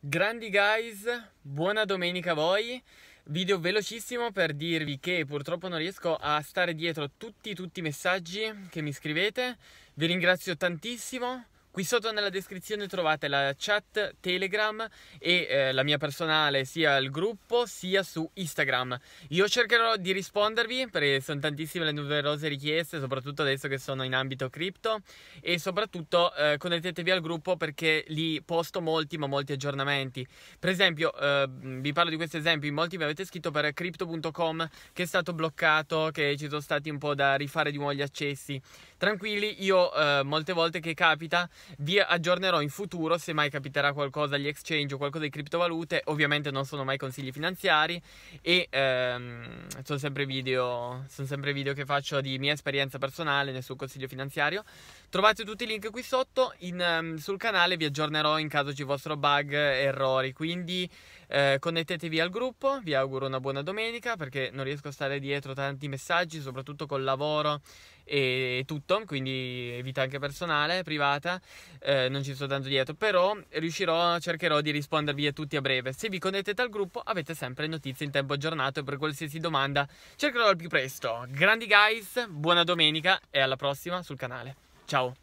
Grandi guys, buona domenica a voi. Video velocissimo per dirvi che purtroppo non riesco a stare dietro tutti, tutti i messaggi che mi scrivete. Vi ringrazio tantissimo Qui sotto nella descrizione trovate la chat Telegram e eh, la mia personale sia al gruppo sia su Instagram. Io cercherò di rispondervi perché sono tantissime le numerose richieste, soprattutto adesso che sono in ambito cripto e soprattutto eh, connettetevi al gruppo perché lì posto molti ma molti aggiornamenti. Per esempio, eh, vi parlo di questo esempio, in molti mi avete scritto per crypto.com che è stato bloccato, che ci sono stati un po' da rifare di nuovo gli accessi. Tranquilli, io eh, molte volte che capita vi aggiornerò in futuro se mai capiterà qualcosa agli exchange o qualcosa di criptovalute. Ovviamente non sono mai consigli finanziari e ehm, sono, sempre video, sono sempre video che faccio di mia esperienza personale, nessun consiglio finanziario. Trovate tutti i link qui sotto. In, ehm, sul canale vi aggiornerò in caso ci fossero bug, errori. Quindi eh, connettetevi al gruppo. Vi auguro una buona domenica perché non riesco a stare dietro tanti messaggi, soprattutto col lavoro e tutto, quindi vita anche personale, privata eh, non ci sto tanto dietro, però riuscirò, cercherò di rispondervi a tutti a breve. Se vi connettete al gruppo avete sempre notizie in tempo aggiornato e per qualsiasi domanda cercherò al più presto. Grandi guys, buona domenica e alla prossima sul canale. Ciao!